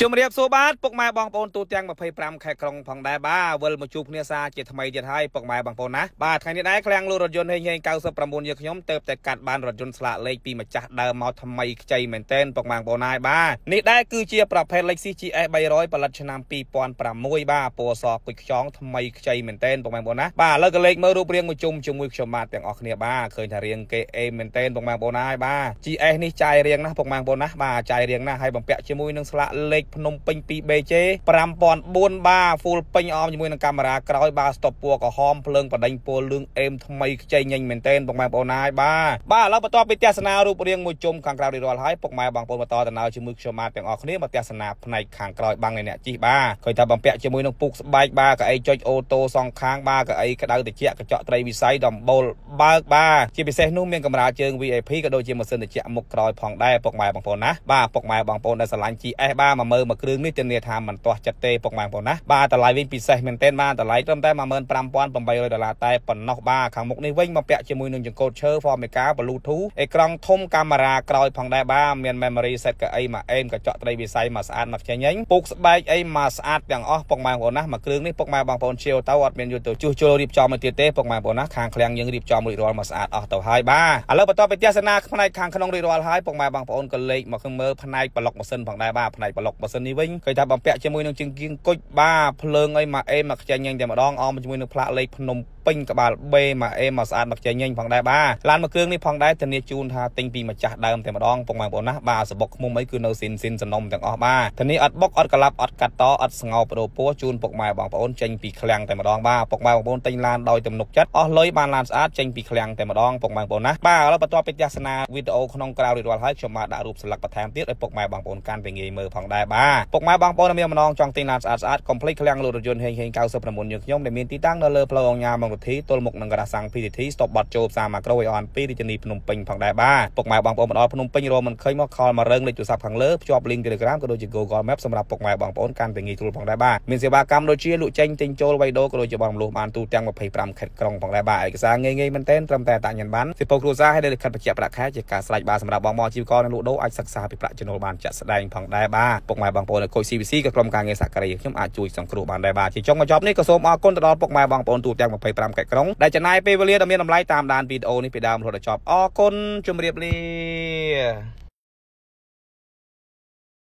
ជំរាបសួរបាទពុកម៉ែបងប្អូនទូទាំង25ខែក្រុងផងដែរបាទវិលមកជួបគ្នាសាជាថ្មីទៀតហើយពុកម៉ែបងប្អូនណាបាទថ្ងៃនេះដែរឃ្លាំងលក់រថយន្តហេងហេង99យើខ្ញុំទៅតែកាត់បានរថយន្តស្លាកលេខពីម្ចាស់ដើមមកថ្មីខ្ចីមែនទែនពុកម៉ែបងប្អូនហើយបាទនេះដែរគឺជាប្រភេទ Lexus GS 300ផលិតឆ្នាំ2006បាទពណ៌សគុជខ្យងថ្មីខ្ចីមែនទែនពុកម៉ែបងប្អូនណាបាទឥឡូវក៏លេខមើលរូបរាងមួយជុំជាមួយខ្ញុំបាទទាំងអស់គ្នាបាទឃើញថារាងគេអេមែនទែនពុកម៉ែបងប្អូនហើយបាទ GS នេះចាយរាងណាស់ពុកម៉ែបងប្អូនណាបាទចាយរាងណាស់ហើយបំពាក់ជាមួយនឹងស្លាកលេខភ្នំពេញ 2BJ 5004បាហ្វូលពេញអមជាមួយនឹងកាមេរ៉ាក្រោយបាស្តុបពណ៌ក្រហមភ្លើងបដិញពណ៌លឿងអេមថ្មីខ្ចីញញមែនទែនបងប្អូនបងប្អូនហើយបាទបាទឥឡូវបន្តពីទស្សនារូបរាងមួយជុំខាងក្រៅរីរាល់ហើយពុកម៉ែបងប្អូនបន្តដំណើរជាមួយខ្ញុំបាទទាំងអស់គ្នាមកទស្សនាផ្នែកខាងក្រោយបាំងនៃអ្នកជិះបាទឃើញថាបំពាក់ជាមួយនឹងពុកស្បែកបាទកៅអីចុចអូតូសងខាងបាទកៅអីក្តៅត្រជាក់កញ្ចក់ត្រីវិស័យដំបូលបើកបាទជាពិសេសនោះមានកាមេរ៉ាជើង VIP ក៏ដូចជាម៉ាស៊ីនត្រជាក់មុខក្រោយផងដែរពុកម៉ែបងប្អូនណាបាទពុកម៉ែបងប្អូនដែលស្រឡាញ់ GS បាទមើលមួយគ្រឿងនេះធានាថាមិនទាស់ចិត្តទេពុកម៉ែបងប្អូនណាបាទតម្លៃវិញពិសេសមែនទែនបាទតម្លៃត្រឹមតែ15800ដុល្លារតែប៉ុណ្ណោះបាទខាងមុខនេះវិញមកពាក់ជាមួយនឹងចង្កូតឈើ Formica Bluetooth អេក្រង់ធំកាមេរ៉ាក្រោយផងដែរបាទមាន memory set ក៏អីមកអេមកចក់ត្រីវិស័យមកស្អាតមកចេញហ្នឹងពុកស្បែកអីមកស្អាតទាំងអស់ពុកម៉ែបងប្អូនណាមួយគ្រឿងនេះពុកម៉ែបងប្អូនជាវទៅអត់មានយុទ្ធជួសជុលរៀបចំមកទៀតទេពុកម៉ែបងប្អូនណាខាងឃ្លាំងយើងរៀបចំរួចរាល់មកស្អាតអស់ទៅហើយបាទឥឡូវបន្តទៅទស្សនាផ្នែកខាងក្នុងរួចរាល់ហើយពុកម៉ែបងប្អូនក៏លេខមកមើលផ្នែកប្លុកម៉ាស៊ីនផងដែរបាទផ្នែកប្លុកបើសិននេះវិញគេថាបំពាក់ជាមួយនឹងជើងគៀងគុជបាភ្លើងអីមកអេមកខ្ចាញ់ញ៉ាញ់តែម្ដងអមជាមួយនឹងផ្លាកលេខភ្នំពេញក្បាលបេមកអេមកស្អាតមកចេញញញផងដែរបាទឡានមួយគ្រឿងនេះផងដែរធានាជូនថាទិញពីម្ចាស់ដើមតែម្ដងពុកម៉ែបងប្អូនណាបាទសបុកឃុំអីគឺនៅស៊ីនស៊ីនសំណុំទាំងអស់បាទធានាអត់បុកអត់ក្លាប់អត់កាត់តអត់ស្ងោបដោពួរជូនពុកម៉ែបងប្អូនចេញពីឃ្លាំងតែម្ដងបាទពុកម៉ែបងប្អូនទិញឡានដោយទំនុកចិត្តអស់លុយបានឡានស្អាតចេញពីឃ្លាំងតែម្ដងពុកម៉ែបងប្អូនណាបាទឥឡូវបន្តពីទស្សនាវីដេអូក្នុងក្រៅរួចរាល់ហើយខ្ញុំមកដាក់រូបស្លឹកបន្ថែមទៀតឲ្យពុកម៉ែបងប្អូនកាន់ទៅងាយមើលផងដែរបាទពុកម៉ែបងប្អូនមានម្ដងចង់ទិញឡានស្អាតស្អាតកុំភ្លេចឃ្លាំងលក់រថយន្តហេងហេង99យើងខ្ញុំដែលមានទីតាំងនៅលើផ្លូវអង្គញាមងវិធីទល់មុខនឹងការសាំង PTT ស្តុបបត់ចូលផ្សារម៉ាក្រូ AON 2រាជធានីភ្នំពេញផងដែរបាទពុកម៉ែបងប្អូនមកដល់ភ្នំពេញរមមិនឃើញមកខលមករឹងលេខទូរស័ព្ទខាងលើភ្ជាប់ link Telegram ក៏ដូចជា Google Map សម្រាប់ពុកម៉ែបងប្អូនកាន់តែងាយស្រួលផងដែរបាទមានសេវាកម្មដូចជាលក់ចេញទិញចូលវៃដូក៏ដូចជាបងរំលោះបានទូទាំង25ខេត្តក្រុងផងដែរបាទឯកសារងាយងាយមែនទែនត្រឹមតែតាញញ៉ាំបានសិពលគ្រួសារហើយលិខិតបញ្ជាក់ប្រាក់ខែជាការស្រេចបាទសម្រាប់បងប្អូនអាជីវករនិងលក់ដូរអាចសិក្សាពីប្រាក់ចំណូលបានជាក់ស្ដែងផងដែរបាទពុកម៉ែបងប្អូននៅ Coach CVC ក៏ក្រុមការងារសហការីខ្ញុំអាចជួយសង្គ្រោះបានដែរបាទជាចុងបញ្ចប់នេះក៏សូមអរគុណទៅដល់ពុកម៉ែបងប្អូនទូទាំង25 5ខេត្តក្រុងដែលចំណាយពេលវេលាដ៏មានតម្លៃតាមដានវីដេអូនេះពីដើមរហូតដល់ចប់អរគុណជម្រាបលា